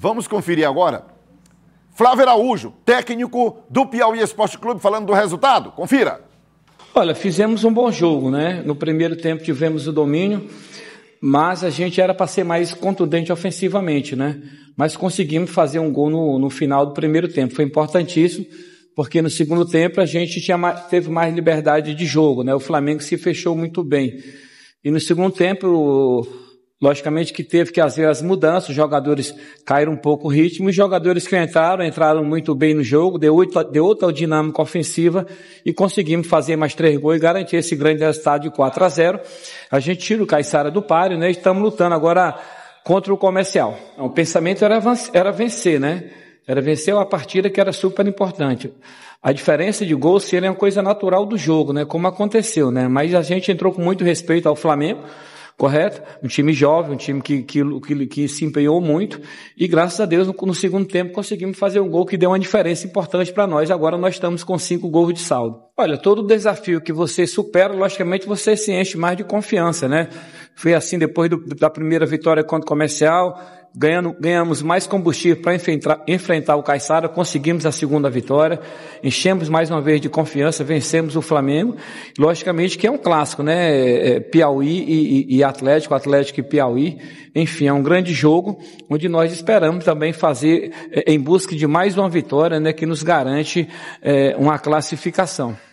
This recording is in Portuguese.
Vamos conferir agora. Flávio Araújo, técnico do Piauí Esporte Clube, falando do resultado. Confira. Olha, fizemos um bom jogo, né? No primeiro tempo tivemos o domínio, mas a gente era para ser mais contundente ofensivamente, né? Mas conseguimos fazer um gol no, no final do primeiro tempo. Foi importantíssimo porque no segundo tempo a gente tinha, teve mais liberdade de jogo, né? O Flamengo se fechou muito bem. E no segundo tempo Logicamente que teve que fazer as mudanças, os jogadores caíram um pouco o ritmo, os jogadores que entraram, entraram muito bem no jogo, deu outra, deu outra dinâmica ofensiva e conseguimos fazer mais três gols e garantir esse grande resultado de 4 a 0. A gente tira o Caissara do páreo, né? Estamos lutando agora contra o comercial. O pensamento era, era vencer, né? Era vencer uma partida que era super importante. A diferença de gols seria é uma coisa natural do jogo, né? Como aconteceu, né? Mas a gente entrou com muito respeito ao Flamengo correto? Um time jovem, um time que, que, que, que se empenhou muito e graças a Deus no, no, segundo tempo conseguimos fazer um gol que deu uma diferença importante para nós. Agora nós estamos com cinco gols de saldo. Olha, todo desafio que você supera, logicamente você se enche mais de confiança, né? Foi assim depois do, da primeira vitória contra o comercial, Ganhando, ganhamos mais combustível para enfrentar, enfrentar o Caixara, conseguimos a segunda vitória, enchemos mais uma vez de confiança, vencemos o Flamengo. Logicamente que é um clássico, né? É, é, Piauí e, e, e Atlético, Atlético e Piauí. Enfim, é um grande jogo onde nós esperamos também fazer é, em busca de mais uma vitória, né? Que nos garante é, uma classificação.